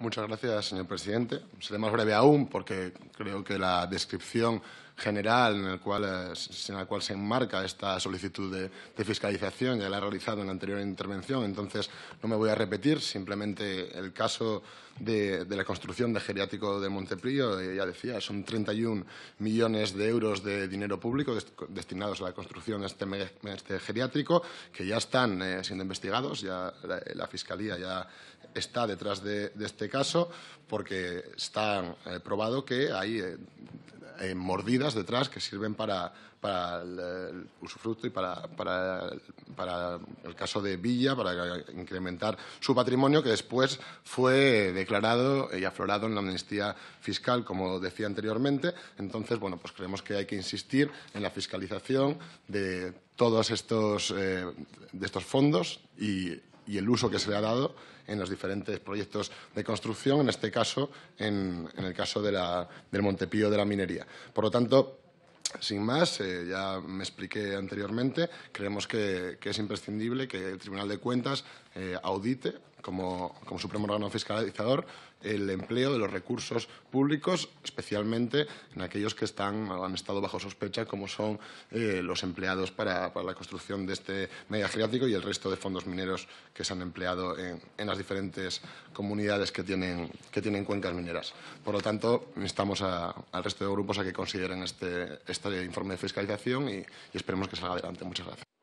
Muchas gracias, señor presidente. Seré más breve aún porque creo que la descripción general eh, en el cual, se enmarca esta solicitud de, fiscalización, ya la he realizado en anterior intervención, entonces no me voy a repetir, simplemente el caso de, la construcción de geriátrico de Monteprío, eh, ya decía, son 31 millones de euros de dinero público destinados a la construcción de este, este geriátrico, que ya están eh, siendo investigados, ya la, Fiscalía ya está detrás de, este caso, porque está probado que hay... Eh, mordidas detrás que sirven para, para el, usufructo y para, para, el caso de Villa, para incrementar su patrimonio, que después fue declarado y aflorado en la amnistía fiscal, como decía anteriormente. Entonces, bueno, pues creemos que hay que insistir en la fiscalización de todos estos, eh, de estos fondos y y el uso que se le ha dado en los diferentes proyectos de construcción, en este caso, en, el caso del Montepío de la minería. Por lo tanto, sin más, eh, ya me expliqué anteriormente, creemos que, es imprescindible que el Tribunal de Cuentas eh, audite como, como supremo órgano fiscalizador el empleo de los recursos públicos, especialmente en aquellos que están, han estado bajo sospecha, como son eh, los empleados para, la construcción de este medio geriátrico y el resto de fondos mineros que se han empleado en, las diferentes comunidades que tienen, que tienen cuencas mineras. Por lo tanto, instamos al resto de grupos a que consideren este, este informe de fiscalización y esperemos que salga adelante. Muchas gracias.